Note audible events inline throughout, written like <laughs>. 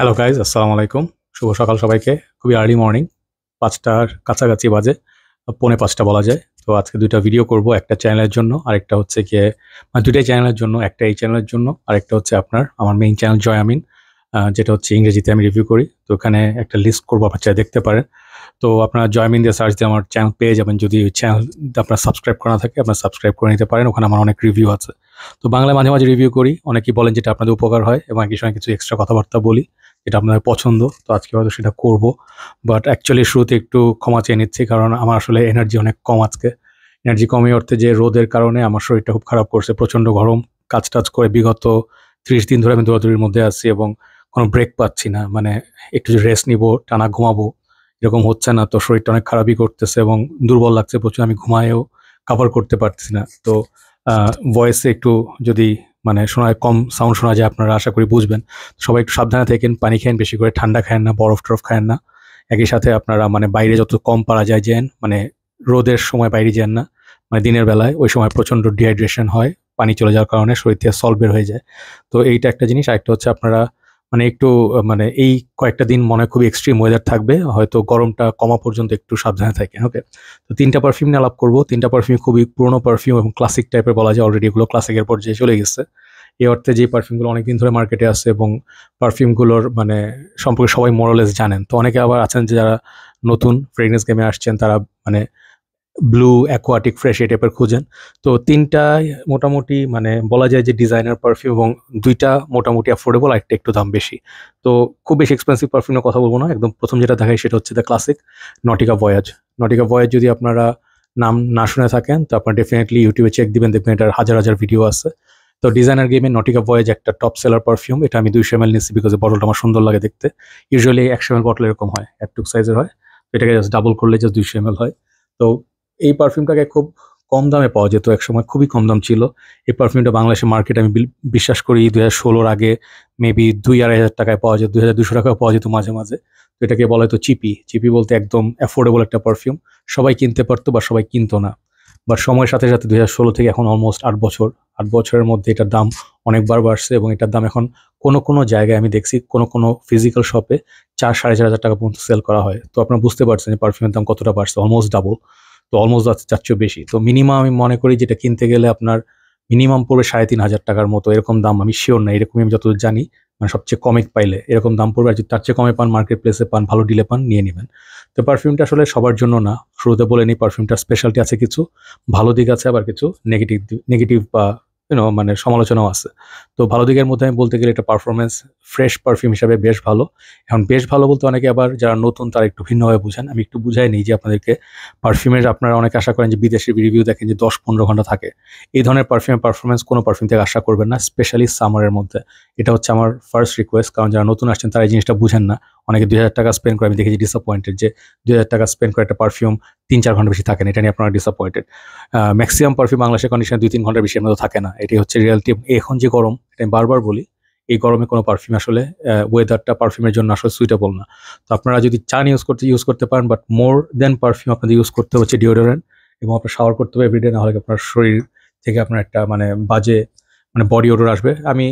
hello guys আসসালামু আলাইকুম শুভ সকাল সবাইকে খুবই আর্লি মর্নিং পাঁচটার কাছাকাছি বাজে পৌনে পাঁচটা বলা যায় তো আজকে দুইটা ভিডিও করব একটা চ্যানেলের জন্য আরেকটা হচ্ছে গিয়ে মানে দুইটাই চ্যানেলের জন্য একটা এই চ্যানেলের জন্য আরেকটা হচ্ছে আপনার আমার মেইন চ্যানেল জয় আমিন যেটা হচ্ছে ইংরেজিতে আমি রিভিউ করি তো ওখানে একটা লিস্ট করবো আপনার চাই দেখতে পারেন তো আপনারা আমিন দিয়ে সার্চ দিয়ে আমার চ্যানেল পেয়ে যাবেন যদি চ্যানেল আপনার সাবস্ক্রাইব করা থাকে আপনার সাবস্ক্রাইব করে নিতে পারেন ওখানে আমার অনেক রিভিউ আছে তো বাংলায় মাঝে মাঝে রিভিউ করি অনেকেই বলেন যেটা আপনাদের উপকার হয় এবং একই সময় কিছু এক্সট্রা কথাবার্তা বলি যেটা আপনার পছন্দ তো আজকে হয়তো সেটা করব বাট অ্যাকচুয়ালি শুরুতে একটু ক্ষমা চেয়ে নিচ্ছি কারণ আমার আসলে এনার্জি অনেক কম আজকে এনার্জি কমই অর্থে যে রোদের কারণে আমার শরীরটা খুব খারাপ করছে প্রচণ্ড গরম কাজ টাজ করে বিগত ত্রিশ দিন ধরে আমি দৌড়াদৌড়ির মধ্যে আছি এবং কোনো ব্রেক পাচ্ছি না মানে একটু যদি রেস্ট নিব টানা ঘুমাবো এরকম হচ্ছে না তো শরীরটা অনেক খারাপই করতেছে এবং দুর্বল লাগছে প্রচুর আমি ঘুমায়েও কাভার করতে পারছি না তো ভয়েসে একটু যদি মানে শোনা কম সাউন্ড শোনা যায় আপনারা আশা করি বুঝবেন সবাই একটু সাবধানে থাকেন পানি খায়েন বেশি করে ঠান্ডা খায়েন না বরফ টরফ খায়েন না একই সাথে আপনারা মানে বাইরে যত কম পারা যায় যেন মানে রোদের সময় বাইরে যান না মানে দিনের বেলায় ওই সময় প্রচণ্ড ডিহাইড্রেশন হয় পানি চলে যাওয়ার কারণে শরীর থেকে সলভের বের হয়ে যায় তো এইটা একটা জিনিস আরেকটা হচ্ছে আপনারা মানে একটু মানে এই কয়েকটা দিন মনে খুবই এক্সট্রিম ওয়েদার থাকবে হয়তো গরমটা কমা পর্যন্ত একটু সাবধানে থাকে ওকে তো তিনটা পারফিউম নিয়ে আলাপ করবো তিনটা পারফিউম খুবই পুরোনো পারফিউম এবং ক্লাসিক টাইপের বলা যায় অলরেডি এগুলো ক্লাসিকের পর্যায়ে চলে গেছে এই অর্থে যে পারফিউমগুলো অনেকদিন ধরে মার্কেটে আছে এবং পারফিউমগুলোর মানে সম্পর্কে সবাই মোরালেস জানেন তো অনেকে আবার আছেন যে যারা নতুন ফ্রেগনেন্স গেমে আসছেন তারা মানে ব্লু অ্যাকোয়াটিক ফ্রেশ এই টাইপের খুঁজেন তো তিনটা মোটামুটি মানে বলা যায় যে ডিজাইনার পারফিউম এবং দুইটা মোটামুটি অ্যাফোর্ডেবল একটা একটু দাম বেশি তো খুব বেশি এক্সপেন্সিভ পারফিউমের কথা বলবো না একদম প্রথম যেটা দেখায় সেটা হচ্ছে দ্য ক্লাসিক নটিকা ভয়াজ নটিকা ভয়াজ যদি আপনারা নাম না শুনে থাকেন তো আপনারা ডেফিনেটলি ইউটিউবে চেক দিবেন দেখবেন এটার হাজার হাজার ভিডিও আছে তো ডিজাইনার গেমে নটিকা ভয়েজ একটা টপ সেলার পারফিউম এটা আমি দুইশো এমএল নিচ্ছি বিকজ বটলটা আমার সুন্দর লাগে দেখতে ইউজুয়ালি একশো এল বটল এরকম হয় অ্যাপটুক সাইজের হয় এটাকে জাস্ট ডাবল করলে জাস্ট দুইশো এমএল হয় তো এই পারফিউমটাকে খুব কম দামে পাওয়া যেত একসময় খুবই কম দাম ছিল এই পারফিউমটা বাংলাদেশের মার্কেটে আমি বিশ্বাস করি দুই হাজার ষোলোর আগে মেবি দুই আড়াই হাজার টাকায় পাওয়া যেত দুই হাজার দুশো টাকায় পাওয়া যেত মাঝে মাঝে তো এটাকে বলা হয়তো চিপি চিপি বলতে একদম অ্যাফোর্ডেবল একটা পারফিউম সবাই কিনতে পারতো বা সবাই কিনতো না বা সময়ের সাথে সাথে দুই থেকে এখন অলমোস্ট আট বছর আট বছরের মধ্যে এটার দাম অনেকবার বাড়ছে এবং এটার দাম এখন কোনো কোনো জায়গায় আমি দেখছি কোনো কোনো ফিজিক্যাল শপে চার সাড়ে চার হাজার টাকা পর্যন্ত সেল করা হয় তো আপনারা বুঝতে পারছেন যে পারফিউমের দাম কতটা বাড়ছে অলমোস্ট ডাবল তো অলমোস্ট তার চেয়েও বেশি তো মিনিমাম আমি মনে করি যেটা কিনতে গেলে আপনার মিনিমাম পড়বে সাড়ে তিন হাজার টাকার মতো এরকম দাম আমি শিওর না এরকমই আমি যতদূর জানি মানে সবচেয়ে কমে পাইলে এরকম দাম পড়বে আর যদি তার চেয়ে কমে পান মার্কেট প্লেসে পান ভালো ডিলে পান নিয়ে নেবেন তো পারফিউমটা আসলে সবার জন্য না শুরুতে বলে নিই পারফিউমটার স্পেশালটি আছে কিছু ভালো দিক আছে আবার কিছু নেগেটিভ নেগেটিভ বা ইউনো মানে সমালোচনাও আছে তো ভালো দিকের মধ্যে আমি বলতে গেলে এটা পারফরমেন্স ফ্রেশ পারফিউম হিসাবে বেশ ভালো এখন বেশ ভালো বলতে অনেকে আবার যারা নতুন তারা একটু ভিন্নভাবে বুঝেন আমি একটু বুঝাই নিই যে আপনাদেরকে পারফিউমের আপনারা অনেক আশা করেন যে বিদেশের রিভিউ দেখেন যে দশ পনেরো ঘন্টা থাকে এই ধরনের পারফিউমের পারফরমেন্স কোনো পারফিউম থেকে আশা করবেন না স্পেশালি সামারের মধ্যে এটা হচ্ছে আমার ফার্স্ট রিকোয়েস্ট কারণ যারা নতুন আসছেন তারা এই জিনিসটা বুঝেন না অনেকে দুই হাজার টাকা স্পেন্ড করে আমি দেখেছি ডিসঅপয়েন্টেড যে দুই হাজার টাকা স্পেন্ড করে একটা পারফিউম তিন চার ঘন্টা বেশি থাকে না এটা নিয়ে আপনারা ডিসঅ্যাপয়েন্টেড ম্যাক্সিমাম পারফিউম বাংলাদেশের কন্ডিশনে দুই তিন ঘন্টা বেশি মতো থাকে না এটি হচ্ছে রিয়ালিটি এখন যে গরম এটা আমি বারবার বলি এই গরমে কোনো পারফিউম আসলে ওয়েদারটা পারফিউমের জন্য আসলে সুইটেবল না তো আপনারা যদি চান ইউজ করতে ইউজ করতে পারেন বাট মোর দেন পারফিউম আপনাদের ইউজ করতে হচ্ছে ডিওডোরেন্ট এবং আপনার শাওয়ার করতে হবে এভরিডে না হলে আপনার শরীর থেকে আপনার একটা মানে বাজে মানে বডি ওডোর আসবে আমি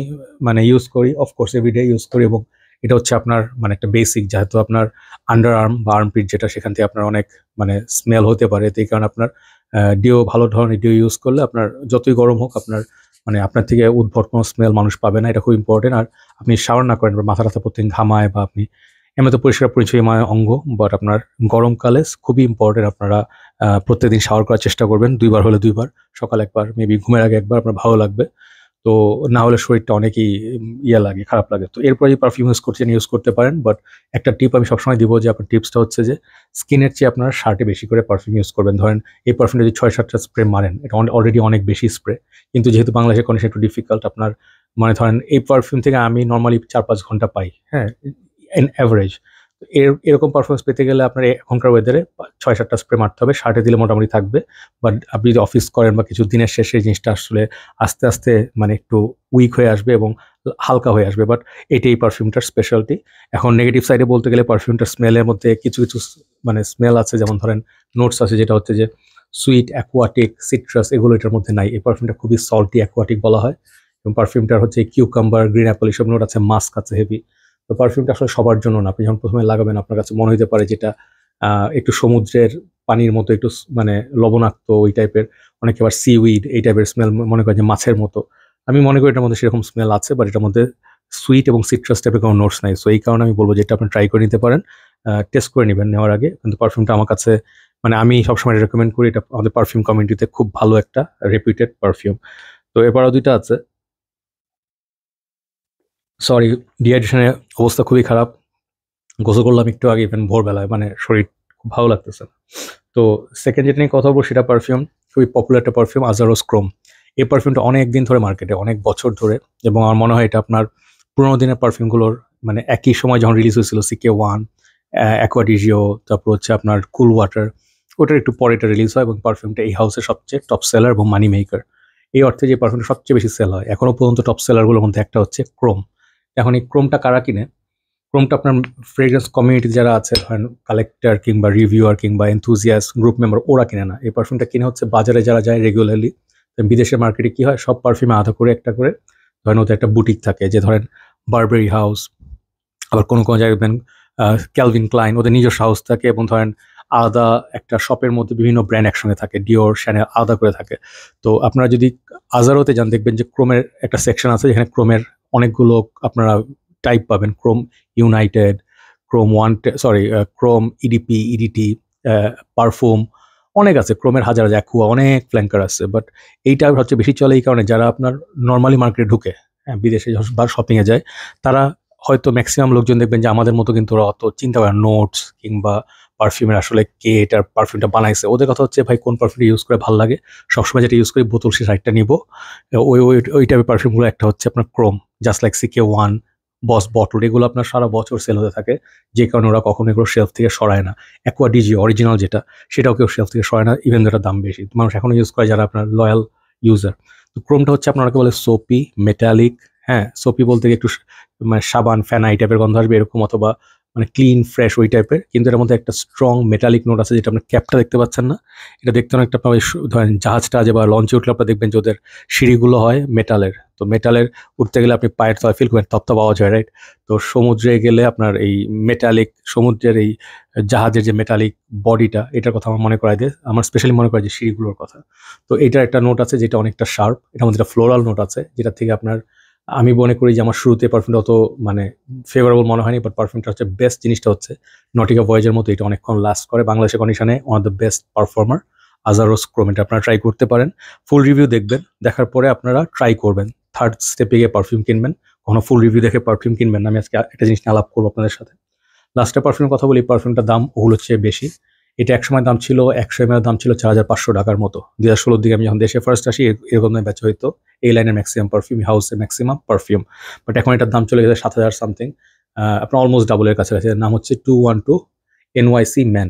মানে ইউজ করি অফকোর্স এভরিডে ইউজ করি এবং এটা হচ্ছে আপনার মানে একটা বেসিক যেহেতু আপনার আন্ডার আর্ম বা আর্মপিট যেটা সেখান থেকে আপনার অনেক মানে স্মেল হতে পারে তো এই কারণে আপনার ডিও ভালো ধরনের ডিও ইউজ করলে আপনার যতই গরম হোক আপনার মানে আপনার থেকে উদ্ভট কোনো স্মেল মানুষ পাবে না এটা খুব ইম্পর্টেন্ট আর আপনি শাওয়ার না করেন বা মাথা টাথা প্রত্যেক ঘামায় বা আপনি এমন তো পরিষ্কার পরিচয়ময় অঙ্গ বাট আপনার গরমকালে খুবই ইম্পর্টেন্ট আপনারা প্রত্যেকদিন শাওয়ার করার চেষ্টা করবেন দুইবার হলে দুইবার সকাল একবার মেবি ঘুমের আগে একবার আপনার ভালো লাগবে তো না হলে শরীরটা অনেকেই ইয়ে লাগে খারাপ লাগে তো এরপরে যে পারফিউম ইউজ করছেন ইউজ করতে পারেন বাট একটা টিপ আমি সবসময় দিব যে আপনার টিপসটা হচ্ছে যে স্কিনের চেয়ে আপনার শার্টে বেশি করে পারফিউম ইউজ করবেন ধরেন এই পারফিউমটা যদি ছয় সাতটা স্প্রে মারেন এটা অলরেডি অনেক বেশি স্প্রে কিন্তু যেহেতু বাংলাদেশের কন্ডিশন একটু ডিফিকাল্ট আপনার মানে ধরেন এই পারফিউম থেকে আমি নর্মালি চার পাঁচ ঘন্টা পাই হ্যাঁ এন অ্যাভারেজ এর এরকম পারফরমেন্স পেতে গেলে আপনার এখনকার ওয়েদারে ছয় সাতটা স্প্রে মারতে হবে শার্টে দিলে মোটামুটি থাকবে বাট আপনি যদি অফিস করেন বা কিছু দিনের শেষে জিনিসটা আসলে আস্তে আস্তে মানে একটু উইক হয়ে আসবে এবং হালকা হয়ে আসবে বাট এটি এই পারফিউমটার স্পেশালিটি এখন নেগেটিভ সাইডে বলতে গেলে পারফিউমটার স্মেলের মধ্যে কিছু কিছু মানে স্মেল আছে যেমন ধরেন নোটস আছে যেটা হচ্ছে যে সুইট অ্যাকোয়াটিক সিট্রাস এগুলো এটার মধ্যে নাই এই পারফিউমটা খুবই সল্টি অ্যাকোয়াটিক বলা হয় এবং পারফিউমটার হচ্ছে কিউকাম্বার গ্রিন অ্যাপল এসব নোট আছে মাস্ক আছে হেভি তো পারফিউমটা আসলে সবার জন্য না আপনি যখন প্রথমে লাগাবেন আপনার কাছে মনে হতে পারে যেটা একটু সমুদ্রের পানির মতো একটু মানে লবণাক্ত ওই টাইপের অনেকে আবার সি উইড এই টাইপের স্মেল মনে করে যে মাছের মতো আমি মনে করি এটার মধ্যে সেরকম স্মেল আছে বাট এটার মধ্যে সুইট এবং সিট্রাস টাইপের কোনো নোটস নাই সো এই কারণে আমি বলবো যেটা আপনি ট্রাই করে নিতে পারেন টেস্ট করে নেবেন নেওয়ার আগে কিন্তু পারফিউমটা আমার কাছে মানে আমি সবসময় রেকমেন্ড করি এটা আমাদের পারফিউম কমিউনিটিতে খুব ভালো একটা রেপিউটেড পারফিউম তো এবারও দুইটা আছে সরি ডিহাইড্রেশনের অবস্থা খুবই খারাপ গোসল করলাম একটু আগে ইভেন ভোরবেলায় মানে শরীর খুব ভালো লাগতেছে তো সেকেন্ড যেটা নিয়ে কথা বলবো সেটা পারফিউম খুবই পপুলার একটা পারফিউম আজারোস ক্রোম এই পারফিউমটা অনেক দিন ধরে মার্কেটে অনেক বছর ধরে এবং আমার মনে হয় এটা আপনার পুরোনো দিনের পারফিউমগুলোর মানে একই সময় যখন রিলিজ হয়েছিল সিকে ওয়ান অ্যাকোয়াডিজিও তারপর হচ্ছে আপনার কুল ওয়াটার ওটার একটু পরে এটা রিলিজ হয় এবং পারফিউমটা এই হাউসের সবচেয়ে টপ সেলার এবং মানি মেকার এই অর্থে যে পারফিউমটা সবচেয়ে বেশি সেল হয় এখনও পর্যন্ত টপ সেলারগুলোর মধ্যে একটা হচ্ছে ক্রোম এখন এই ক্রোমটা কারা কিনে ক্রোমটা আপনার ফ্রেগ্রেন্স কমিউনিটি যারা আছে ধরেন কালেক্টার কিংবা রিভিউয়ার কিংবা এনথুজিয়াস গ্রুপ মেম্বার ওরা কিনে না এই পারফিউমটা কিনে হচ্ছে বাজারে যারা যায় রেগুলারলি বিদেশে মার্কেটে কী হয় সব পারফিউমে আধা করে একটা করে ধরেন ওদের একটা বুটিক থাকে যে ধরেন বারবেরি হাউস আবার কোনো কোনো জায়গায় দেখবেন ক্যালভিন ক্লাইন ওদের নিজস্ব হাউস থাকে এবং ধরেন আলাদা একটা শপের মধ্যে বিভিন্ন ব্র্যান্ড একসঙ্গে থাকে ডিওর শ্যানেল আলাদা করে থাকে তো আপনারা যদি আজারোতে যান দেখবেন যে ক্রোমের একটা সেকশন আছে যেখানে ক্রোমের অনেকগুলো আপনারা টাইপ পাবেন Chrome United Chrome one sorry Chrome EDP EDT perfume অনেক আছে ক্রোমের হাজার হাজার অ্যাকুয়া অনেক ফ্ল্যাঙ্কার আছে বাট এইটা সবচেয়ে বেশি চলে এই কারণে যারা আপনার নর্মালি মার্কেটে ঢুকে হ্যাঁ, বিদেশে বা শপিংয়ে যায় তারা হয়তো ম্যাক্সিমাম লোকজন দেখবেন যে আমাদের মতো কিন্তু ওরা অত চিন্তা করে নোটস কিংবা পারফিউমের আসলে কে এটার পারফিউমটা বানাইছে ওদের কথা হচ্ছে ভাই কোন পারফিউমটা ইউজ করে ভালো লাগে সবসময় যেটা ইউজ করি বোতল সে সাইডটা নিব ওই ওই ওই টাইপের পারফিউমগুলো একটা হচ্ছে আপনার Chrome just like CK One Boss bottle এগুলো আপনার সারা বছর সেল হতে থাকে যে কারণে ওরা কখনো এগুলো শেলফ থেকে সরায় না অ্যাকোয়া ডিজি অরিজিনাল যেটা সেটাও কেউ শেলফ থেকে সরায় না ইভেন যেটা দাম বেশি মানুষ এখনও ইউজ করে যারা আপনার লয়াল ইউজার তো ক্রোমটা হচ্ছে আপনারাকে বলে সোপি মেটালিক হ্যাঁ সোপি বলতে একটু মানে সাবান ফ্যানা এই টাইপের গন্ধ আসবে এরকম অথবা মানে ক্লিন ফ্রেশ ওই টাইপের কিন্তু এর মধ্যে একটা স্ট্রং মেটালিক নোট আছে যেটা আপনার ক্যাপটা দেখতে পাচ্ছেন না এটা দেখতে অনেকটা আপনার ধরেন জাহাজটা যে বা লঞ্চে উঠলে আপনার দেখবেন যে ওদের সিঁড়িগুলো হয় মেটালের তো মেটালের উঠতে গেলে আপনি পায়ের তলায় ফিল করেন তপ্তা পাওয়া যায় রাইট তো সমুদ্রে গেলে আপনার এই মেটালিক সমুদ্রের এই জাহাজের যে মেটালিক বডিটা এটার কথা আমার মনে করায় দেয় আমার স্পেশালি মনে করায় যে সিঁড়িগুলোর কথা তো এটার একটা নোট আছে যেটা অনেকটা শার্প এটার মধ্যে একটা ফ্লোরাল নোট আছে যেটা থেকে আপনার আমি মনে করি যে আমার শুরুতে পারফিউমটা অত মানে ফেভারেবল মনে হয়নি বাট পারফিউমটা হচ্ছে বেস্ট জিনিসটা হচ্ছে নটিকা ভয়েজের মতো এটা অনেকক্ষণ লাস্ট করে বাংলাদেশের কন্ডিশনে one of the best performer Azzaro Chrome এটা আপনারা ট্রাই করতে পারেন ফুল রিভিউ দেখবেন দেখার পরে আপনারা ট্রাই করবেন থার্ড স্টেপে গিয়ে পারফিউম কিনবেন কখনো ফুল রিভিউ দেখে পারফিউম কিনবেন আমি আজকে একটা জিনিস নিয়ে আলাপ করবো আপনাদের সাথে লাস্টে পারফিউমের কথা বলি পারফিউমটার দাম ওগুলো হচ্ছে বেশি এটা একসময় দাম ছিল একশো এম দাম ছিল চার হাজার পাঁচশো টাকার মতো দু হাজার ষোলোর দিকে আমি যখন দেশে ফার্স্ট আসি এরকম দামে বেচা হইতো এই লাইনের ম্যাক্সিমাম পারফিউম হাউসের ম্যাক্সিমাম পারফিউম বাট এখন এটার দাম চলে গেছে সাত হাজার সামথিং আপনার অলমোস্ট ডাবলের কাছাকাছি নাম হচ্ছে two one two NYC man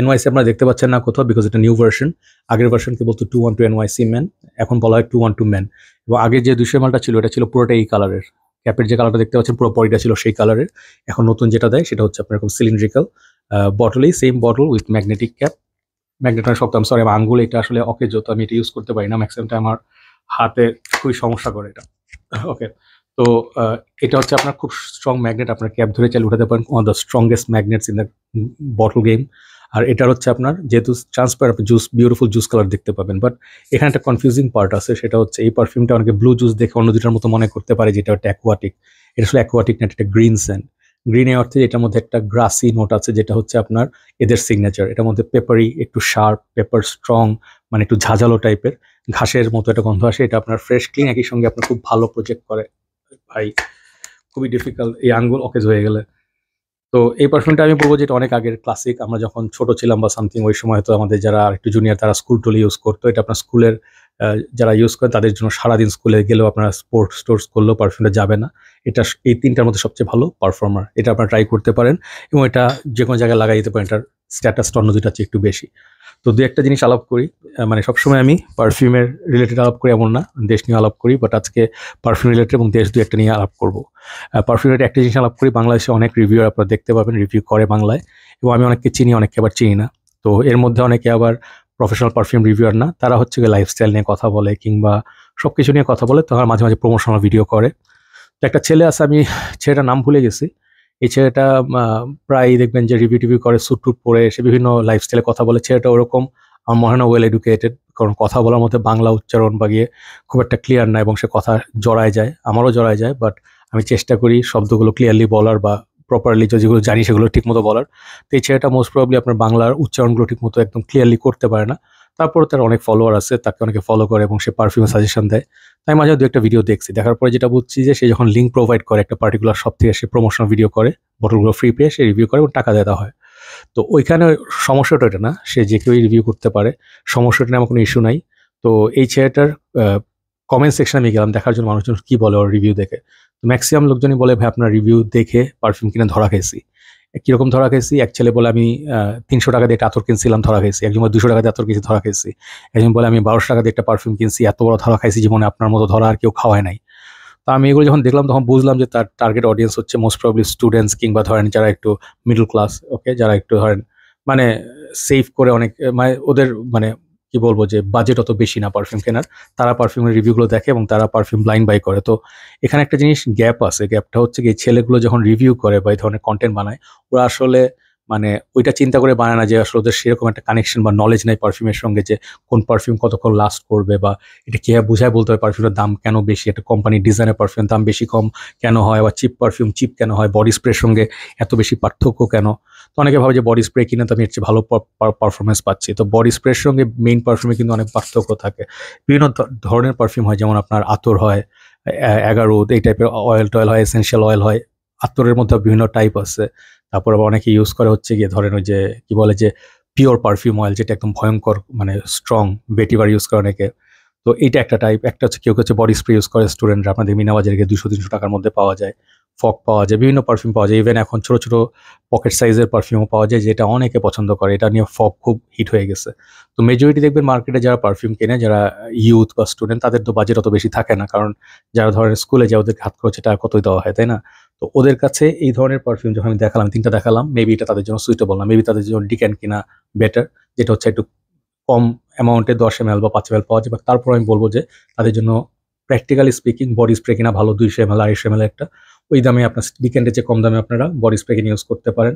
NYC আপনারা দেখতে পাচ্ছেন না কোথাও বিকজ এটা নিউ ভার্সন আগের ভার্সনকে বলতো two one two NYC man এখন বলা হয় টু ওয়ান টু ম্যান এবং আগে যে দুশো মালটা ছিল এটা ছিল পুরোটা এই কালারের ক্যাপের যে কালারটা দেখতে পাচ্ছেন পুরো পরিটা ছিল সেই কালারের এখন নতুন যেটা দেয় সেটা হচ্ছে আপনার এরকম সিলিন্ড্রিক্যাল বটলেই same bottle with magnetic cap ম্যাগনেটন শক্ত আমি সরি আমার আঙ্গুল এটা আসলে অকে তো আমি এটা ইউজ করতে পারি না ম্যাক্সিমামটা আমার হাতে খুবই সমস্যা করে এটা ওকে তো এটা হচ্ছে আপনার খুব স্ট্রং ম্যাগনেট আপনার ক্যাপ ধরে চালু উঠাতে পারেন one the strongest magnets in the bottle game আর এটার হচ্ছে আপনার যেহেতু ট্রান্সপার আপনি জুস বিউটিফুল জুস কালার দেখতে পাবেন বাট এখানে একটা কনফিউজিং পার্ট আছে সেটা হচ্ছে এই পারফিউমটা অনেকে ব্লু জুস দেখে অন্য দুটার মতো মনে করতে পারে যেটা হচ্ছে অ্যাকোয়াটিক এটা আসলে অ্যাকোয়াটিক না এটা গ্রিন স্যান্ড গ্রিনে অর্থে এটার মধ্যে একটা গ্রাসি নোট আছে যেটা হচ্ছে আপনার এদের সিগনেচার এটার মধ্যে পেপারি একটু শার্প পেপার স্ট্রং মানে একটু ঝাঁঝালো টাইপের ঘাসের মতো একটা গন্ধ আসে এটা আপনার ফ্রেশ ক্লিন একই সঙ্গে আপনার খুব ভালো প্রজেক্ট করে ভাই খুবই ডিফিকাল্ট এই আঙ্গুল অকেজ হয়ে গেলে তো এই পারফিউমটা আমি বলবো যেটা অনেক আগের ক্লাসিক আমরা যখন ছোট ছিলাম বা সামথিং ওই সময় হয়তো আমাদের যারা একটু জুনিয়র তারা স্কুল টুল ইউজ করতো এটা আপনার স্কুলের যারা ইউজ করে তাদের জন্য সারাদিন স্কুলে গেলেও আপনারা স্পোর্টস স্টোর্স করলেও পারফিউমটা যাবে না এটা এই তিনটার মধ্যে সবচেয়ে ভালো পারফর্মার এটা আপনারা ট্রাই করতে পারেন এবং এটা যে কোনো জায়গায় লাগাই যেতে পারেন এটার স্ট্যাটাসটা অন্য দুটা চেয়ে একটু বেশি তো দু একটা জিনিস আলাপ করি মানে সবসময় আমি পারফিউমের রিলেটেড আলাপ করি এমন না দেশ নিয়ে আলাপ করি বাট আজকে পারফিউম রিলেটেড এবং দেশ দু একটা নিয়ে আলাপ করবো পারফিউম রিলেটেড একটা জিনিস আলাপ করি বাংলাদেশে অনেক রিভিউ আপনারা দেখতে পাবেন রিভিউ করে বাংলায় এবং আমি অনেককে চিনি অনেককে আবার চিনি না তো এর মধ্যে অনেকে আবার প্রফেশনাল পারফিউম রিভিউয়ার না তারা হচ্ছে গিয়ে লাইফস্টাইল নিয়ে কথা বলে কিংবা সব কিছু নিয়ে কথা বলে তারা মাঝে মাঝে প্রমোশনাল ভিডিও করে তো একটা ছেলে আছে আমি ছেলেটার নাম ভুলে গেছি এই ছেলেটা প্রায় দেখবেন যে রিভিউ টিভিউ করে স্যুট টুট পরে সে বিভিন্ন লাইফস্টাইলে কথা বলে ছেলেটা ওরকম আমার মনে হয় না ওয়েল এডুকেটেড কারণ কথা বলার মধ্যে বাংলা উচ্চারণ বা গিয়ে খুব একটা ক্লিয়ার না এবং সে কথা জড়ায় যায় আমারও জড়ায় যায় বাট আমি চেষ্টা করি শব্দগুলো ক্লিয়ারলি বলার বা প্রপারলি যেগুলো জানি সেগুলো ঠিকমতো বলার তো এই ছেলেটা মোস্ট প্রবলি আপনার বাংলার উচ্চারণগুলো ঠিকমতো একদম ক্লিয়ারলি করতে পারে না তারপর তার অনেক ফলোয়ার আছে তাকে অনেকে ফলো করে এবং সে পারফিউম সাজেশন দেয় তাই মাঝে দু একটা ভিডিও দেখছি দেখার পরে যেটা বুঝছি যে সে যখন লিঙ্ক প্রোভাইড করে একটা পার্টিকুলার সব থেকে সে প্রমোশনাল ভিডিও করে বটলগুলো ফ্রি পেয়ে সে রিভিউ করে এবং টাকা দেওয়া হয় তো ওইখানে সমস্যাটা এটা না সে যে কেউই রিভিউ করতে পারে সমস্যাটা নিয়ে আমার কোনো ইস্যু নাই তো এই ছেলেটার কমেন্ট সেকশনে আমি গেলাম দেখার জন্য মানুষজন কি বলে ওর রিভিউ দেখে তো ম্যাক্সিমাম লোকজনই বলে ভাই আপনার রিভিউ দেখে পারফিউম কিনে ধরা খেয়েছি কীরকম ধরা খেয়েছি এক ছেলে বলে আমি তিনশো টাকা দিয়ে একটা আতর কিনছিলাম ধরা খেয়েছি একজন বলে দুশো টাকা দিয়ে আতর কিনছি ধরা খেয়েছি একজন বলে আমি বারোশো টাকা দিয়ে একটা পারফিউম কিনছি এত বড় ধরা খাইছি জীবনে আপনার মতো ধরা আর কেউ খাওয়ায় নাই তো আমি এগুলো যখন দেখলাম তখন বুঝলাম যে তার টার্গেট অডিয়েন্স হচ্ছে মোস্ট প্রবলি স্টুডেন্টস কিংবা ধরেন যারা একটু মিডল ক্লাস ওকে যারা একটু ধরেন মানে সেভ করে অনেক মানে ওদের মানে কি বলবো যে বাজেট অত বেশি না পারফিউম কেনার তারা পারফিউমের রিভিউগুলো দেখে এবং তারা পারফিউম লাইন বাই করে তো এখানে একটা জিনিস গ্যাপ আছে গ্যাপটা হচ্ছে কি ছেলেগুলো যখন রিভিউ করে বা এই ধরনের কন্টেন্ট বানায় ওরা আসলে মানে ওইটা চিন্তা করে বানায় না যে আসলে ওদের সেরকম একটা কানেকশন বা নলেজ নেই পারফিউমের সঙ্গে যে কোন পারফিউম কতক্ষণ লাস্ট করবে বা এটা কীভাবে বোঝায় বলতে হবে পারফিউমের দাম কেন বেশি একটা কোম্পানির ডিজাইনের পারফিউম দাম বেশি কম কেন হয় বা চিপ পারফিউম চিপ কেন হয় বডি স্প্রের সঙ্গে এত বেশি পার্থক্য কেন তো অনেকে ভাবে যে বডি স্প্রে কিনে তো আমি হচ্ছে ভালো পারফরমেন্স পাচ্ছি তো বডি স্প্রের সঙ্গে মেইন পারফিউমে কিন্তু অনেক পার্থক্য থাকে বিভিন্ন ধরনের পারফিউম হয় যেমন আপনার আতর হয় এগারো এই টাইপের অয়েল টয়েল হয় এসেন্সিয়াল অয়েল হয় আতরের মধ্যে বিভিন্ন টাইপ আছে তারপর আবার অনেকে ইউজ করে হচ্ছে গিয়ে ধরেন ওই যে কি বলে যে পিওর পারফিউম অয়েল যেটা একদম ভয়ঙ্কর মানে স্ট্রং বেটিবার ইউজ করে অনেকে তো এইটা একটা টাইপ একটা হচ্ছে কেউ হচ্ছে বডি স্প্রে ইউজ করে স্টুডেন্টরা আপনাদের মিনাবাজারে গিয়ে দুশো তিনশো টাকার মধ্যে পাওয়া যায় ফক পাওয়া যায় বিভিন্ন পারফিউম পাওয়া যায় ইভেন এখন ছোটো ছোটো পকেট সাইজের পারফিউমও পাওয়া যায় যেটা অনেকে পছন্দ করে এটা নিয়ে ফক খুব হিট হয়ে গেছে তো মেজরিটি দেখবেন মার্কেটে যারা পারফিউম কেনে যারা ইউথ বা স্টুডেন্ট তাদের তো বাজেট অত বেশি থাকে না কারণ যারা ধরেন স্কুলে যায় ওদের হাত খরচে টাকা কতই দেওয়া হয় তাই না তো ওদের কাছে এই ধরনের পারফিউম যখন আমি দেখালাম তিনটা দেখালাম মেবি এটা তাদের জন্য সুইটেবল না মেবি তাদের জন্য ডিক্যান কিনা বেটার যেটা হচ্ছে একটু কম অ্যামাউন্টে দশ এম বা পাঁচ এম এল পাওয়া যায় বা তারপর আমি বলবো যে তাদের জন্য প্র্যাকটিক্যালি স্পিকিং বডি স্প্রে কিনা ভালো দুইশো এম এল আড়াইশো এম একটা ওই দামে আপনার ডিকেন্ডের যে কম দামে আপনারা বডি স্প্রে কিনে ইউজ করতে পারেন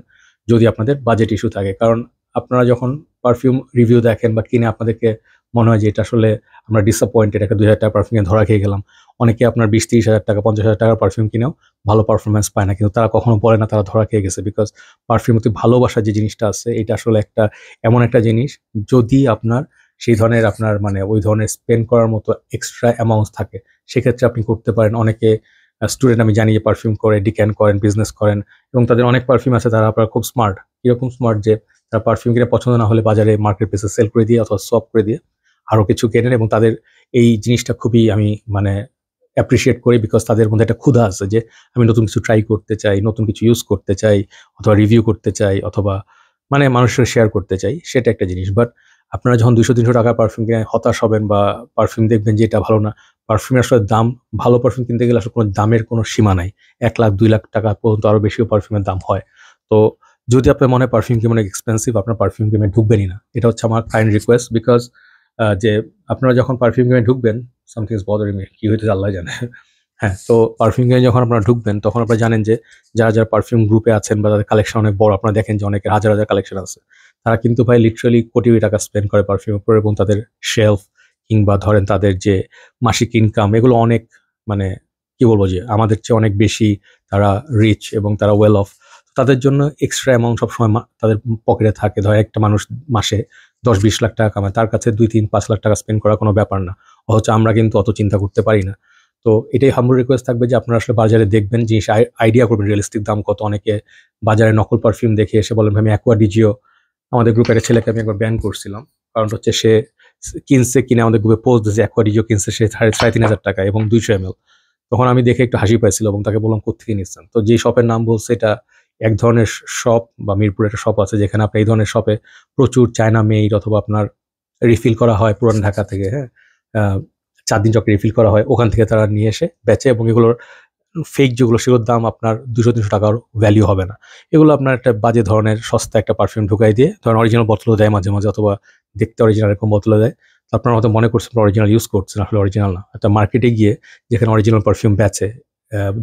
যদি আপনাদের বাজেট ইস্যু থাকে কারণ আপনারা যখন পারফিউম রিভিউ দেখেন বা কিনে আপনাদেরকে মনে হয় যে এটা আসলে আমরা ডিসঅ্যাপয়েন্টেড একটা দুই হাজার টাকা পারফিউমে ধরা খেয়ে গেলাম অনেকে আপনার বিশ তিরিশ হাজার টাকা পঞ্চাশ হাজার টাকার পারফিউম কিনেও ভালো পারফরমেন্স পায় না কিন্তু তারা কখনো বলে না তারা ধরা খেয়ে গেছে বিকজ পারফিউম অতি ভালোবাসা যে জিনিসটা আছে এটা আসলে একটা এমন একটা জিনিস যদি আপনার সেই ধরনের আপনার মানে ওই ধরনের স্পেন্ড করার মতো এক্সট্রা অ্যামাউন্ট থাকে সেক্ষেত্রে আপনি করতে পারেন অনেকে স্টুডেন্ট আমি জানি যে পারফিউম করে ডিক্যান করেন বিজনেস করেন এবং তাদের অনেক পারফিউম আছে তারা আপনার খুব স্মার্ট এরকম স্মার্ট যে তারা পারফিউম কিনে পছন্দ না হলে বাজারে মার্কেট প্লেসে সেল করে দিয়ে অথবা সপ করে দিয়ে আরও কিছু কেনেন এবং তাদের এই জিনিসটা খুবই আমি মানে অ্যাপ্রিসিয়েট করি বিকজ তাদের মধ্যে একটা ক্ষুধা আছে যে আমি নতুন কিছু ট্রাই করতে চাই নতুন কিছু ইউজ করতে চাই অথবা রিভিউ করতে চাই অথবা মানে মানুষের শেয়ার করতে চাই সেটা একটা জিনিস বাট আপনারা যখন দুশো তিনশো টাকা পারফিউম কিনে হতাশ হবেন বা পারফিউম দেখবেন যে এটা ভালো না পারফিউমের আসলে দাম ভালো পারফিউম কিনতে গেলে আসলে কোনো দামের কোনো সীমা নাই এক লাখ দুই লাখ টাকা পর্যন্ত আরও বেশিও পারফিউমের দাম হয় তো যদি আপনার মনে হয় পারফিউম কিনে অনেক এক্সপেন্সিভ আপনার পারফিউম কিনে ঢুকবেনই না এটা হচ্ছে আমার কাইন্ড রিকোয়েস্ট বিকজ যে আপনারা যখন পারফিউম গেমে ঢুকবেন সামথিং ইজ বদারিং কী হয়েছে আল্লাহ জানে হ্যাঁ তো পারফিউম গেমে যখন আপনারা ঢুকবেন তখন আপনারা জানেন যে যারা যারা পারফিউম গ্রুপে আছেন বা তাদের কালেকশন অনেক বড় আপনারা দেখেন যে অনেকের হাজার হাজার কালেকশন আছে তারা কিন্তু ভাই লিটারালি কোটি টাকা স্পেন্ড করে পারফিউম উপরে এবং তাদের শেলফ কিংবা ধরেন তাদের যে মাসিক ইনকাম এগুলো অনেক মানে কি বলবো যে আমাদের চেয়ে অনেক বেশি তারা রিচ এবং তারা ওয়েল অফ তাদের জন্য এক্সট্রা অ্যামাউন্ট সবসময় তাদের পকেটে থাকে ধর একটা মানুষ মাসে দশ বিশ লাখ টাকা কামায় তার কাছে দুই তিন পাঁচ লাখ টাকা স্পেন্ড করা কোনো ব্যাপার না অথচ আমরা কিন্তু অত চিন্তা করতে পারি না তো এটাই হাম্বুল রিকোয়েস্ট থাকবে যে আপনারা আসলে বাজারে দেখবেন জিনিস আইডিয়া করবেন রিয়েলিস্টিক দাম কত অনেকে বাজারে নকল পারফিউম দেখে এসে বলেন আমি অ্যাকোয়া ডিজিও আমাদের গ্রুপের ছেলেকে আমি একবার ব্যান করছিলাম কারণ হচ্ছে সে কিনছে কিনে আমাদের গ্রুপে পোস্ট দিয়েছে অ্যাকোয়া ডিজিও কিনছে সে সাড়ে সাড়ে তিন হাজার টাকা এবং দুইশো এম তখন আমি দেখে একটু হাসি পাইছিল এবং তাকে বললাম কোথেকে নিচ্ছেন তো যে শপের নাম বলছে এটা এক ধরনের শপ বা মিরপুরে একটা শপ আছে যেখানে আপনি এই ধরনের শপে প্রচুর চায়না মেইড অথবা আপনার রিফিল করা হয় পুরান ঢাকা থেকে হ্যাঁ চার দিন চকে রিফিল করা হয় ওখান থেকে তারা নিয়ে এসে বেচে এবং এগুলোর ফেক যেগুলো সেগুলোর দাম আপনার দুশো তিনশো টাকার ভ্যালিউ হবে না এগুলো আপনার একটা বাজে ধরনের সস্তা একটা পারফিউম ঢুকাই দিয়ে ধরেন অরিজিনাল বোতলও দেয় মাঝে মাঝে অথবা দেখতে অরিজিনাল এরকম বোতলও দেয় আপনার হয়তো মনে করছেন অরিজিনাল ইউজ করছেন আসলে অরিজিনাল না একটা মার্কেটে গিয়ে যেখানে অরিজিনাল পারফিউম বেচে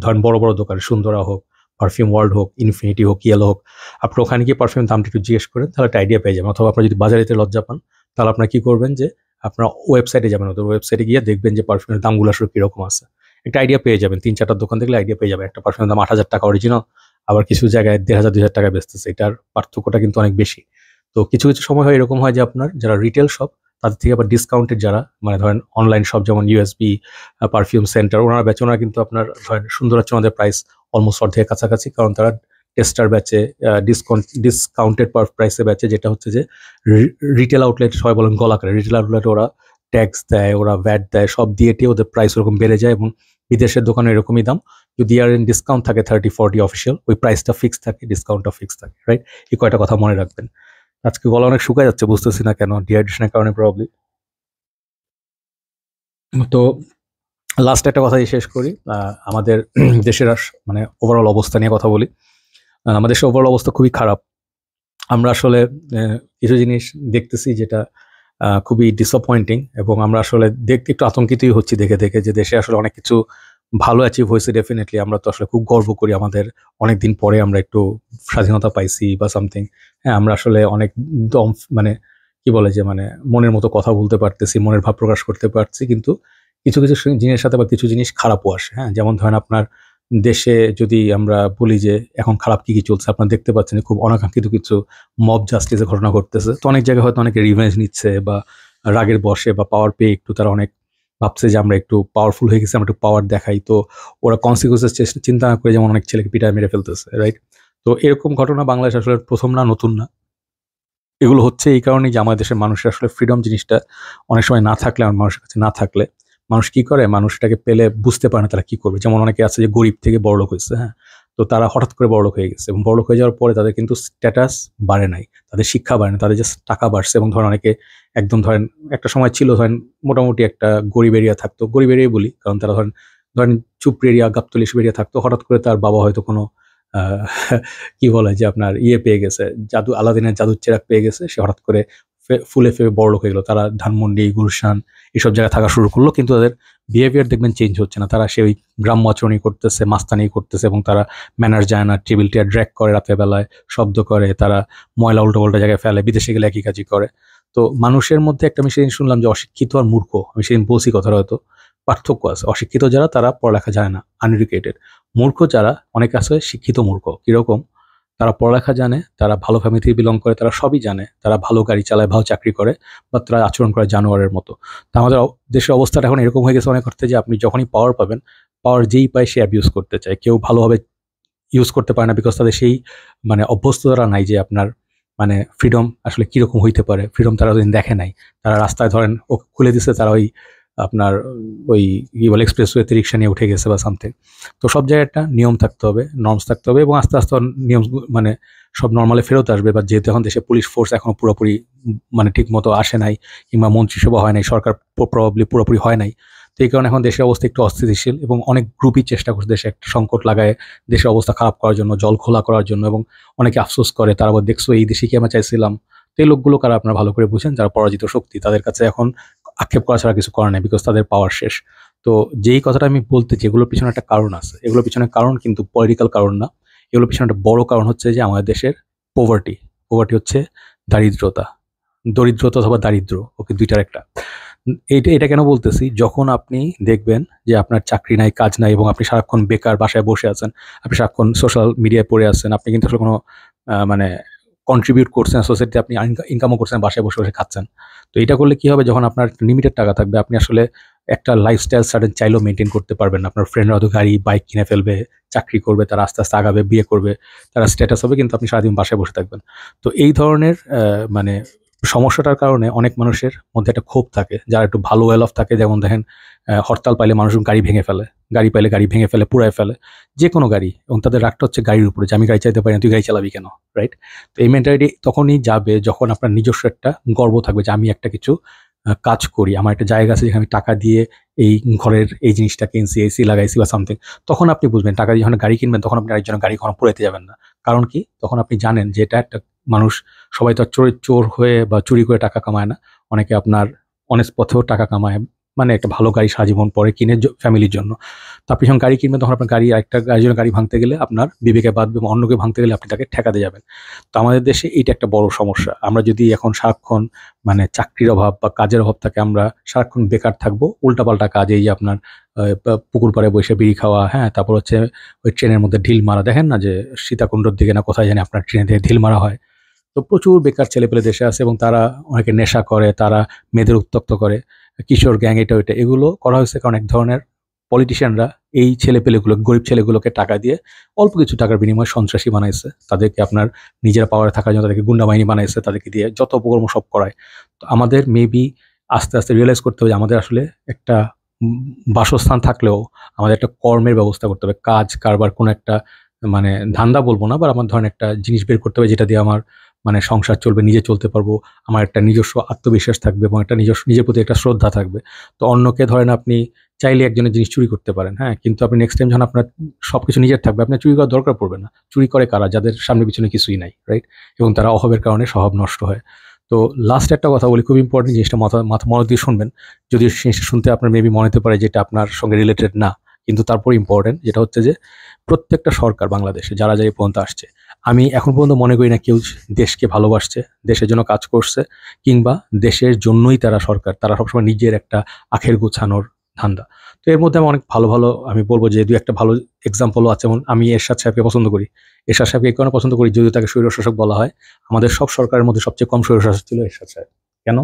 ধরেন বড় বড় দোকান সুন্দরা হোক পারফিউম ওয়ার্ল্ড হোক ইনফিনিটি হোক ইয়েলো হোক আপনি ওখানে গিয়ে পারফিউম দামটা একটু জিজ্ঞেস করেন তাহলে একটা আইডিয়া পেয়ে যাবেন অথবা আপনার যদি বাজারেতে লজ্জা পান তাহলে আপনার কী করবেন যে আপনার ওয়েবসাইটে যাবেন ওদের ওয়েবসাইটে গিয়ে দেখবেন যে পারফিউমের দামগুলো আসলে কীরকম আছে একটা আইডিয়া পেয়ে যাবেন তিন চারটার দোকান দেখলে আইডিয়া পেয়ে যাবেন একটা পারফিউমের দাম আট হাজার টাকা অরিজিনাল আবার কিছু জায়গায় দেড় হাজার দুই হাজার টাকা বেচতেছে এটার পার্থক্যটা কিন্তু অনেক বেশি তো কিছু কিছু সময় হয় এরকম হয় যে আপনার যারা রিটেল শপ তাদের থেকে আবার ডিসকাউন্টের যারা মানে ধরেন অনলাইন শপ যেমন ইউএসবি পারফিউম সেন্টার ওনারা বেচে ওনারা কিন্তু আপনার ধরেন সুন্দর আচরণদের প্রাইস অলমোস্ট অর্ধেকের কাছাকাছি কারণ তারা টেস্টার ব্যাচে ডিসকাউন্ট ডিসকাউন্টেড পার প্রাইসে ব্যাচে যেটা হচ্ছে যে রিটেল আউটলেট সবাই বলেন গলা করে রিটেল আউটলেট ওরা ট্যাক্স দেয় ওরা ভ্যাট দেয় সব দিয়ে টিয়ে ওদের প্রাইস ওরকম বেড়ে যায় এবং বিদেশের দোকানে এরকমই দাম যদি আর এন ডিসকাউন্ট থাকে থার্টি ফোরটি অফিসিয়াল ওই প্রাইসটা ফিক্স থাকে ডিসকাউন্টটা ফিক্স থাকে রাইট এই কয়টা কথা মনে রাখবেন আজকে গলা অনেক শুকা যাচ্ছে বুঝতেছি না কেন ডিহাইড্রেশনের কারণে প্রবলেম তো লাস্ট একটা কথা শেষ করি আমাদের <clears throat> দেশের মানে ওভারঅল অবস্থা নিয়ে কথা বলি আমাদের দেশের ওভারঅল অবস্থা খুবই খারাপ আমরা আসলে কিছু জিনিস দেখতেছি যেটা খুবই ডিসঅপয়েন্টিং এবং আমরা আসলে দেখতে একটু আতঙ্কিতই হচ্ছি দেখে দেখে যে দেশে আসলে অনেক কিছু ভালো অ্যাচিভ হয়েছে ডেফিনেটলি আমরা তো আসলে খুব গর্ব করি আমাদের অনেক দিন পরে আমরা একটু স্বাধীনতা পাইছি বা সামথিং হ্যাঁ আমরা আসলে অনেক দম মানে কি বলে যে মানে মনের মতো কথা বলতে পারতেছি মনের ভাব প্রকাশ করতে পারছি কিন্তু কিছু কিছু জিনিসের সাথে আবার কিছু জিনিস খারাপও আসে হ্যাঁ যেমন ধরেন আপনার দেশে যদি আমরা বলি যে এখন খারাপ কী কী চলছে আপনারা দেখতে পাচ্ছেন খুব অনাকাঙ্ক্ষিত কিছু মব জাস্টিসের ঘটনা ঘটতেছে তো অনেক জায়গায় হয়তো অনেকে রিভেঞ্জ নিচ্ছে বা রাগের বসে বা পাওয়ার পেয়ে একটু তারা অনেক ভাবছে যে আমরা একটু পাওয়ারফুল হয়ে গেছি আমরা একটু পাওয়ার দেখাই তো ওরা চেষ্টা চিন্তা না করে যেমন অনেক ছেলেকে পিটায় মেরে ফেলতেছে রাইট তো এরকম ঘটনা বাংলাদেশ আসলে প্রথম না নতুন না এগুলো হচ্ছে এই কারণেই যে আমাদের দেশের মানুষের আসলে ফ্রিডম জিনিসটা অনেক সময় না থাকলে আমার মানুষের কাছে না থাকলে মানুষ কি করে মানুষটাকে পেলে বুঝতে পারে না তারা কি করবে যেমন অনেকে আছে যে গরিব থেকে বড়লোক হয়েছে হ্যাঁ তো তারা হঠাৎ করে বড়লোক হয়ে গেছে এবং বড়লোক হয়ে যাওয়ার পরে তাদের কিন্তু স্ট্যাটাস বাড়ে নাই তাদের শিক্ষা বাড়ে না তাদের যে টাকা বাড়ছে এবং ধরেন অনেকে একদম ধরেন একটা সময় ছিল ধরেন মোটামুটি একটা গরিব এরিয়া থাকতো গরিব এরিয়াই বলি কারণ তারা ধরেন ধরেন চুপড়ি এরিয়া গাবতলি সব এরিয়া থাকতো হঠাৎ করে তার বাবা হয়তো কোনো <laughs> কি বলে যে আপনার ইয়ে পেয়ে গেছে জাদু আলাদিনের জাদুর চেরা পেয়ে গেছে সে হঠাৎ করে ফুলে বড় বড়লোক হয়ে গেলো তারা ধানমন্ডি গুলশান এসব জায়গায় থাকা শুরু করলো কিন্তু তাদের বিহেভিয়ার দেখবেন চেঞ্জ হচ্ছে না তারা সেই গ্রাম্য আচরণই করতেছে মাস্তানি করতেছে এবং তারা ম্যানার যায় না টেবিল টিয়া ড্র্যাক করে রাতের বেলায় শব্দ করে তারা ময়লা উল্টো পাল্টা জায়গায় ফেলে বিদেশে গেলে একই কাজই করে তো মানুষের মধ্যে একটা আমি সেদিন শুনলাম যে অশিক্ষিত আর মূর্খ আমি সেদিন বলছি কথাটা হয়তো পার্থক্য আছে অশিক্ষিত যারা তারা পড়ালেখা যায় না আনএডুকেটেড মূর্খ যারা অনেক আছে শিক্ষিত মূর্খ কীরকম তারা পড়ালেখা জানে তারা ভালো ফ্যামিলি থেকে বিলং করে তারা সবই জানে তারা ভালো গাড়ি চালায় ভালো চাকরি করে বা তারা আচরণ করে জানোয়ারের মতো তা আমাদের দেশের অবস্থাটা এখন এরকম হয়ে গেছে অনেক অর্থে যে আপনি যখনই পাওয়ার পাবেন পাওয়ার যেই পায় সে অ্যাবিউজ করতে চায় কেউ ভালোভাবে ইউজ করতে পারে না বিকজ তাদের সেই মানে অভ্যস্ততা নাই যে আপনার মানে ফ্রিডম আসলে কীরকম হইতে পারে ফ্রিডম তারা ওদিন দেখে নাই তারা রাস্তায় ধরেন ও খুলে দিছে তারা ওই আপনার ওই কি বলে এক্সপ্রেসওয়েতে রিক্সা নিয়ে উঠে গেছে বা সামথিং তো সব জায়গায় একটা নিয়ম থাকতে হবে নর্মস থাকতে হবে এবং আস্তে আস্তে নিয়ম মানে সব নর্মালে ফেরত আসবে বা যেহেতু এখন দেশে পুলিশ ফোর্স এখনও পুরোপুরি মানে ঠিকমতো আসে নাই কিংবা মন্ত্রিসভা হয় নাই সরকার প্রবাবলি পুরোপুরি হয় নাই তো এই কারণে এখন দেশের অবস্থা একটু অস্থিতিশীল এবং অনেক গ্রুপই চেষ্টা করছে দেশে একটা সংকট লাগায় দেশের অবস্থা খারাপ করার জন্য জল খোলা করার জন্য এবং অনেকে আফসোস করে তারপর দেখছো এই দেশে কি আমরা চাইছিলাম এই লোকগুলো কারা আপনারা ভালো করে বুঝেন যারা পরাজিত শক্তি তাদের কাছে এখন আক্ষেপ করা ছাড়া কিছু করে না বিকজ তাদের পাওয়ার শেষ তো যেই কথাটা আমি বলতে যেগুলোর পিছনে একটা কারণ আছে এগুলোর পিছনে কারণ কিন্তু পলিটিক্যাল কারণ না এগুলোর পিছনে একটা বড় কারণ হচ্ছে যে আমাদের দেশের পোভার্টি পোভার্টি হচ্ছে দারিদ্রতা দরিদ্রতা অথবা দারিদ্র ওকে দুইটার একটা এইটা এটা কেন বলতেছি যখন আপনি দেখবেন যে আপনার চাকরি নাই কাজ নাই এবং আপনি সারাক্ষণ বেকার বাসায় বসে আছেন আপনি সারাক্ষণ সোশ্যাল মিডিয়ায় পড়ে আছেন আপনি কিন্তু আসলে কোনো মানে কন্ট্রিবিউট করছেন সোসাইটিতে আপনি ইনকামও করছেন বাসায় বসে বসে খাচ্ছেন তো এটা করলে কি হবে যখন আপনার লিমিটেড টাকা থাকবে আপনি আসলে একটা লাইফস্টাইল সার্টেন চাইলেও মেনটেন করতে পারবেন আপনার ফ্রেন্ডরা হয়তো গাড়ি বাইক কিনে ফেলবে চাকরি করবে তারা আস্তে আস্তে আগাবে বিয়ে করবে তারা স্ট্যাটাস হবে কিন্তু আপনি সারাদিন বাসায় বসে থাকবেন তো এই ধরনের মানে সমস্যাটার কারণে অনেক মানুষের মধ্যে একটা ক্ষোভ থাকে যারা একটু ভালো ওয়েল অফ থাকে যেমন দেখেন হরতাল পাইলে মানুষজন গাড়ি ভেঙে ফেলে গাড়ি পাইলে গাড়ি ভেঙে ফেলে পুড়ায় ফেলে যে কোনো গাড়ি এবং তাদের রাগটা হচ্ছে গাড়ির উপরে যে আমি গাড়ি চাইতে পারি না তুই গাড়ি চালাবি কেন রাইট তো এই মেন্টালিটি তখনই যাবে যখন আপনার নিজস্ব একটা গর্ব থাকবে যে আমি একটা কিছু কাজ করি আমার একটা জায়গা আছে যেখানে আমি টাকা দিয়ে এই ঘরের এই জিনিসটা কিনছি এসি লাগাইছি বা সামথিং তখন আপনি বুঝবেন টাকা দিয়ে যখন গাড়ি কিনবেন তখন আপনি একজন গাড়ি কখনো পুরাইতে যাবেন না কারণ কি তখন আপনি জানেন যে এটা একটা মানুষ সবাই তো চোর চোর হয়ে বা চুরি করে টাকা কামায় না অনেকে আপনার অনেক পথেও টাকা কামায় মানে একটা ভালো গাড়ি সারা জীবন পরে কিনে ফ্যামিলির জন্য তো আপনি যখন গাড়ি কিনবেন তখন আপনার গাড়ি একটা গাড়ির জন্য গাড়ি ভাঙতে গেলে আপনার বিবেকে বাদ বা অন্যকে ভাঙতে গেলে আপনি তাকে ঠেকাতে যাবেন তো আমাদের দেশে এইটা একটা বড় সমস্যা আমরা যদি এখন সারাক্ষণ মানে চাকরির অভাব বা কাজের অভাব থাকে আমরা সারাক্ষণ বেকার থাকবো উল্টাপাল্টা কাজ এই আপনার পুকুর পাড়ে বসে বিড়ি খাওয়া হ্যাঁ তারপর হচ্ছে ওই ট্রেনের মধ্যে ঢিল মারা দেখেন না যে সীতাকুণ্ডর দিকে না কোথায় জানি আপনার ট্রেনে ঢিল মারা হয় তো প্রচুর বেকার ছেলেপেলে দেশে আছে এবং তারা অনেকে নেশা করে তারা মেয়েদের উত্তক্ত করে কিশোর গ্যাং এটা ওইটা এগুলো করা হয়েছে কারণ এক ধরনের পলিটিশিয়ানরা এই পেলেগুলো গরিব ছেলেগুলোকে টাকা দিয়ে অল্প কিছু টাকার বিনিময়ে সন্ত্রাসী বানাইছে তাদেরকে আপনার নিজেরা পাওয়ারে থাকার জন্য তাদেরকে গুন্ডা বাহিনী বানাইছে তাদেরকে দিয়ে যত উপকর্ম সব করায় তো আমাদের মেবি আস্তে আস্তে রিয়েলাইজ করতে হবে আমাদের আসলে একটা বাসস্থান থাকলেও আমাদের একটা কর্মের ব্যবস্থা করতে হবে কাজ কারবার কোনো একটা মানে ধান্দা বলবো না বা আমার ধরনের একটা জিনিস বের করতে হবে যেটা দিয়ে আমার মানে সংসার চলবে নিজে চলতে পারবো আমার একটা নিজস্ব আত্মবিশ্বাস থাকবে এবং একটা নিজস্ব নিজের প্রতি একটা শ্রদ্ধা থাকবে তো অন্যকে ধরেন আপনি চাইলে একজনের জিনিস চুরি করতে পারেন হ্যাঁ কিন্তু আপনি নেক্সট টাইম যখন আপনার সব কিছু নিজের থাকবে আপনার চুরি করার দরকার পড়বে না চুরি করে কারা যাদের সামনে পিছনে কিছুই নাই রাইট এবং তারা অভাবের কারণে স্বভাব নষ্ট হয় তো লাস্ট একটা কথা বলি খুব ইম্পর্টেন্ট জিনিসটা মাথা মাথা মনে দিয়ে শুনবেন যদি জিনিসটা শুনতে আপনার মেবি মনে হতে পারে যেটা আপনার সঙ্গে রিলেটেড না কিন্তু তারপর ইম্পর্টেন্ট যেটা হচ্ছে যে প্রত্যেকটা সরকার বাংলাদেশে যারা যারা পর্যন্ত আসছে আমি এখন পর্যন্ত মনে করি না কেউ দেশকে ভালোবাসছে দেশের জন্য কাজ করছে কিংবা দেশের জন্যই তারা সরকার তারা সবসময় নিজের একটা আখের গোছানোর ধান্দা তো এর মধ্যে আমি অনেক ভালো ভালো আমি বলবো যে দু একটা ভালো এক্সাম্পলও আছে যেমন আমি এরশাদ সাহেবকে পছন্দ করি এরশাদ সাহেবকে এই কারণে পছন্দ করি যদিও তাকে স্বৈরশাসক বলা হয় আমাদের সব সরকারের মধ্যে সবচেয়ে কম স্বৈরশাসক ছিল এরশাদ সাহেব কেন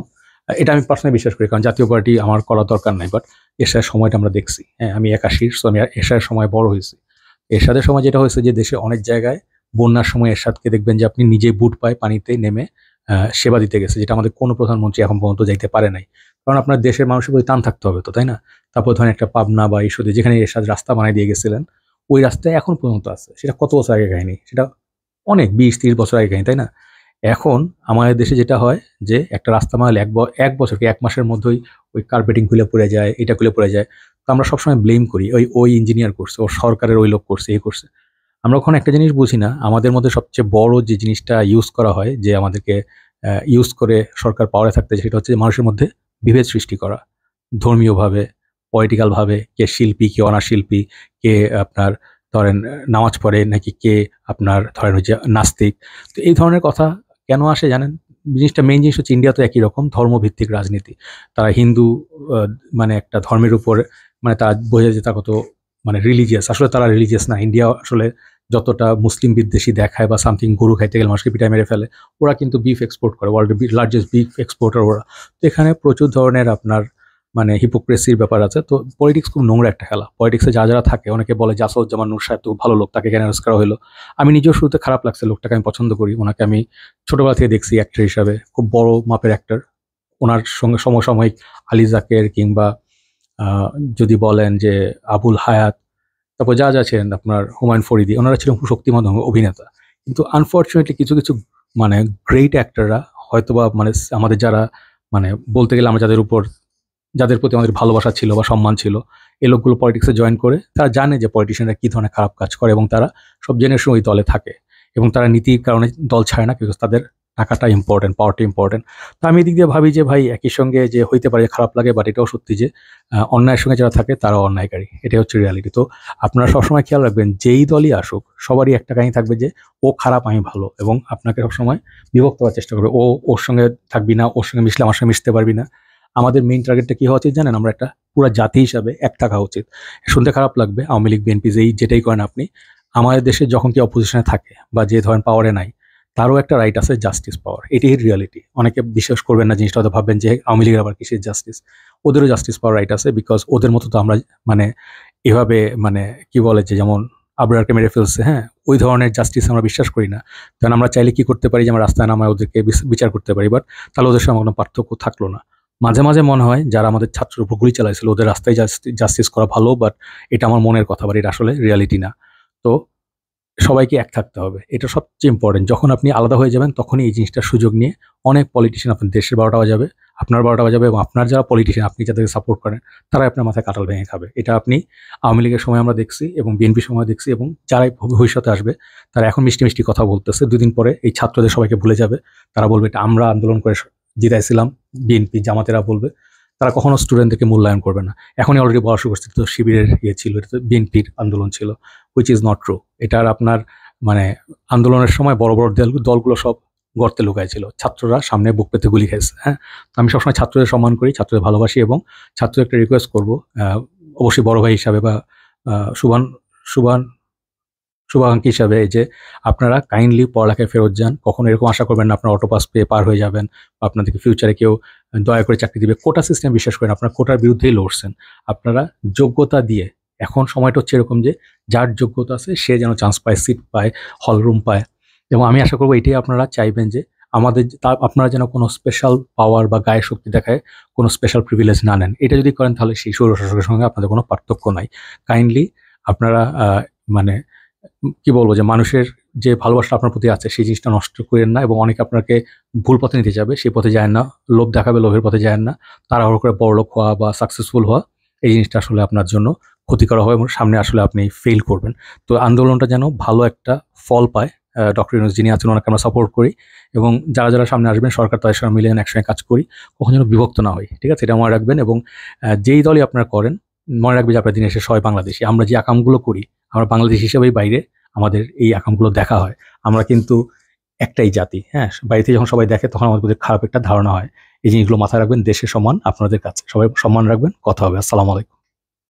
এটা আমি পার্সোনালি বিশ্বাস করি কারণ জাতীয় পার্টি আমার করা দরকার নাই বাট এরশার সময়টা আমরা দেখছি হ্যাঁ আমি একাশি সো আমি এরশার সময় বড় হয়েছি এরশাদের সময় যেটা হয়েছে যে দেশে অনেক জায়গায় বন্যার সময় এরশাদকে দেখবেন যে আপনি নিজে বুট পায় পানিতে নেমে সেবা দিতে গেছে যেটা আমাদের কোনো প্রধানমন্ত্রী এখন পর্যন্ত যাইতে পারে নাই কারণ আপনার দেশের মানুষের প্রতি টান থাকতে হবে তো তাই না তারপর ধরেন একটা পাবনা বা ইস্যুতে যেখানে এরশাদ রাস্তা বানিয়ে দিয়ে গেছিলেন ওই রাস্তা এখন পর্যন্ত আছে সেটা কত বছর আগে কাহিনি সেটা অনেক বিশ তিরিশ বছর আগে কাহিনি তাই না এখন আমাদের দেশে যেটা হয় যে একটা রাস্তা মানালে এক এক বছরকে এক মাসের মধ্যেই ওই কার্পেটিং খুলে পড়ে যায় এটা খুলে পড়ে যায় তো আমরা সবসময় ব্লেম করি ওই ওই ইঞ্জিনিয়ার করছে ও সরকারের ওই লোক করছে এই করছে আমরা ওখানে একটা জিনিস বুঝি না আমাদের মধ্যে সবচেয়ে বড় যে জিনিসটা ইউজ করা হয় যে আমাদেরকে ইউজ করে সরকার পাওয়ারে থাকতে সেটা হচ্ছে মানুষের মধ্যে বিভেদ সৃষ্টি করা ধর্মীয়ভাবে পলিটিক্যালভাবে কে শিল্পী কে অনাশিল্পী কে আপনার ধরেন নামাজ পড়ে নাকি কে আপনার ধরেন হচ্ছে নাস্তিক তো এই ধরনের কথা কেন আসে জানেন জিনিসটা মেইন জিনিস হচ্ছে ইন্ডিয়া তো একই রকম ধর্মভিত্তিক রাজনীতি তারা হিন্দু মানে একটা ধর্মের উপর মানে তারা বোঝা যে তারা কত মানে রিলিজিয়াস আসলে তারা রিলিজিয়াস না ইন্ডিয়া আসলে যতটা মুসলিম বিদ্বেষী দেখায় বা সামথিং গরু খাইতে গেলে মানুষকে পিটাই মেরে ফেলে ওরা কিন্তু বিফ এক্সপোর্ট করে ওয়ার্ল্ডের লার্জেস্ট বিফ এক্সপোর্টার ওরা তো এখানে প্রচুর ধরনের আপনার মানে হিপোক্রেসির ব্যাপার আছে তো পলিটিক্স খুব নোংরা একটা খেলা পলিটিক্সে যা যারা থাকে অনেকে বলে জাসাউজ্জামান নূর সাহেব তো ভালো লোক তাকে কেন আরজ করা হলো আমি নিজেও শুরুতে খারাপ লাগছে লোকটাকে আমি পছন্দ করি ওনাকে আমি ছোটোবেলা থেকে দেখছি অ্যাক্টর হিসাবে খুব বড় মাপের অ্যাক্টর ওনার সঙ্গে সমসাময়িক আলি জাকের কিংবা যদি বলেন যে আবুল হায়াত তারপর যা যা ছিলেন আপনার হুমায়ুন ফরিদি ওনারা ছিলেন শক্তিমান অভিনেতা কিন্তু আনফর্চুনেটলি কিছু কিছু মানে গ্রেট অ্যাক্টররা হয়তোবা মানে আমাদের যারা মানে বলতে গেলে আমরা যাদের উপর যাদের প্রতি আমাদের ভালোবাসা ছিল বা সম্মান ছিল এই লোকগুলো পলিটিক্সে জয়েন করে তারা জানে যে পলিটিশিয়ানরা কী ধরনের খারাপ কাজ করে এবং তারা সব জেনারেশন ওই দলে থাকে এবং তারা নীতির কারণে দল ছাড়ে না কিন্তু তাদের টাকাটা ইম্পর্টেন্ট পাওয়ারটা ইম্পর্টেন্ট তো আমি এদিক দিয়ে ভাবি যে ভাই একই সঙ্গে যে হইতে পারে খারাপ লাগে বাট এটাও সত্যি যে অন্যায়ের সঙ্গে যারা থাকে তারা অন্যায়কারী এটাই হচ্ছে রিয়ালিটি তো আপনারা সবসময় খেয়াল রাখবেন যেই দলই আসুক সবারই একটা কাহিনী থাকবে যে ও খারাপ আমি ভালো এবং আপনাকে সবসময় বিভক্ত হওয়ার চেষ্টা করবে ও ওর সঙ্গে থাকবি না ওর সঙ্গে মিশলে আমার সঙ্গে মিশতে পারবি না আমাদের মেইন টার্গেটটা কী হওয়া উচিত জানেন আমরা একটা পুরো জাতি হিসাবে এক থাকা উচিত শুনতে খারাপ লাগবে আওয়ামী লীগ বিএনপি যেই যেটাই করেন আপনি আমাদের দেশে যখন কি অপোজিশনে থাকে বা যে ধরেন পাওয়ারে নাই তারও একটা রাইট আছে জাস্টিস পাওয়ার এটি রিয়ালিটি অনেকে বিশ্বাস করবেন না জিনিসটা হয়তো ভাববেন যে আওয়ামী লীগের আবার কিসের জাস্টিস ওদেরও জাস্টিস পাওয়ার রাইট আছে বিকজ ওদের মতো তো আমরা মানে এভাবে মানে কি বলে যে যেমন আবরারকে মেরে ফেলছে হ্যাঁ ওই ধরনের জাস্টিস আমরা বিশ্বাস করি না কারণ আমরা চাইলে কি করতে পারি যে আমরা রাস্তায় নামায় ওদেরকে বিচার করতে পারি বাট তাহলে ওদের সঙ্গে কোনো পার্থক্য থাকলো না মাঝে মাঝে মনে হয় যারা আমাদের ছাত্রের উপর গুলি চালাইছিল ওদের রাস্তায় জাস্টিস করা ভালো বাট এটা আমার মনের কথা বাট এটা আসলে রিয়ালিটি না তো সবাইকে এক থাকতে হবে এটা সবচেয়ে ইম্পর্টেন্ট যখন আপনি আলাদা হয়ে যাবেন তখনই এই জিনিসটার সুযোগ নিয়ে অনেক পলিটিশিয়ান আপনার দেশের বারোটা বাজাবে আপনার বারোটা বাজাবে এবং আপনার যারা পলিটিশিয়ান আপনি যাদেরকে সাপোর্ট করেন তারাই আপনার মাথায় কাটাল ভেঙে খাবে এটা আপনি আওয়ামী লীগের সময় আমরা দেখছি এবং বিএনপি সময় দেখছি এবং যারাই ভবিষ্যতে আসবে তারা এখন মিষ্টি মিষ্টি কথা বলতেছে দুদিন পরে এই ছাত্রদের সবাইকে ভুলে যাবে তারা বলবে এটা আমরা আন্দোলন করে জিতাইছিলাম বিএনপি জামাতেরা বলবে তারা কখনো স্টুডেন্টদেরকে মূল্যায়ন করবে না এখনই অলরেডি বয়স উপস্থিত শিবিরের ইয়ে ছিল এটা তো বিএনপির আন্দোলন ছিল হুইচ ইজ নট ট্রু এটার আপনার মানে আন্দোলনের সময় বড় বড় দলগুলো সব গর্তে লুকাইছিল ছাত্ররা সামনে বুক পেতে গুলি খেয়েছে হ্যাঁ আমি সবসময় ছাত্রদের সম্মান করি ছাত্রদের ভালোবাসি এবং ছাত্র একটা রিকোয়েস্ট করব অবশ্যই বড় ভাই হিসাবে বা সুবান সুবান শুভাকাঙ্ক্ষী হিসাবে যে আপনারা কাইন্ডলি পড়ালেখায় ফেরত যান কখনো এরকম আশা করবেন না আপনার অটোপাস পেয়ে পার হয়ে যাবেন বা আপনাদেরকে ফিউচারে কেউ দয়া করে চাকরি দিবে কোটা সিস্টেম বিশ্বাস করেন আপনারা কোটার বিরুদ্ধেই লড়ছেন আপনারা যোগ্যতা দিয়ে এখন সময়টা হচ্ছে এরকম যে যার যোগ্যতা আছে সে যেন চান্স পায় সিট পায় হল রুম পায় এবং আমি আশা করবো এটাই আপনারা চাইবেন যে আমাদের আপনারা যেন কোনো স্পেশাল পাওয়ার বা গায়ে শক্তি দেখায় কোনো স্পেশাল প্রিভিলেজ না নেন এটা যদি করেন তাহলে সেই সৌরশাসকের সঙ্গে আপনাদের কোনো পার্থক্য নাই কাইন্ডলি আপনারা মানে কি বলবো যে মানুষের যে ভালোবাসা আপনার প্রতি আছে সেই জিনিসটা নষ্ট করেন না এবং অনেকে আপনাকে ভুল পথে নিতে যাবে সেই পথে যায় না লোভ দেখাবে লোভের পথে যায় না তাড়াহুড়ো করে বড়লোক হওয়া বা সাকসেসফুল হওয়া এই জিনিসটা আসলে আপনার জন্য ক্ষতিকর হবে এবং সামনে আসলে আপনি ফেল করবেন তো আন্দোলনটা যেন ভালো একটা ফল পায় ডক্টর ইউনুস যিনি আছেন ওনাকে আমরা সাপোর্ট করি এবং যারা যারা সামনে আসবেন সরকার তাদের সঙ্গে মিলে একসঙ্গে কাজ করি কখন যেন বিভক্ত না হয় ঠিক আছে এটা মনে রাখবেন এবং যেই দলই আপনারা করেন মনে রাখবে যে আপনার দিনে এসে সবাই বাংলাদেশি আমরা যে আকামগুলো করি আমরা বাংলাদেশ হিসেবেই বাইরে আমাদের এই আকামগুলো দেখা হয় আমরা কিন্তু একটাই জাতি হ্যাঁ বাড়িতে যখন সবাই দেখে তখন আমাদের খারাপ একটা ধারণা হয় এই জিনিসগুলো মাথায় রাখবেন দেশে সমান আপনাদের কাছে সবাই সম্মান রাখবেন কথা হবে আসসালামু আলাইকুম